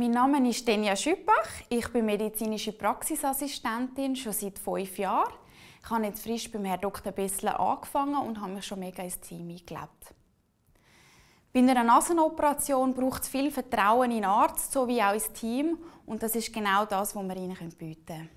Mein Name ist Tanja Schüppach. Ich bin medizinische Praxisassistentin schon seit fünf Jahren. Ich habe jetzt frisch beim Herrn Dr. Bessler angefangen und habe mich schon mega ins Team eingelebt. Bei einer Nasenoperation braucht es viel Vertrauen in den Arzt sowie auch ins Team und das ist genau das, was wir ihnen bieten können.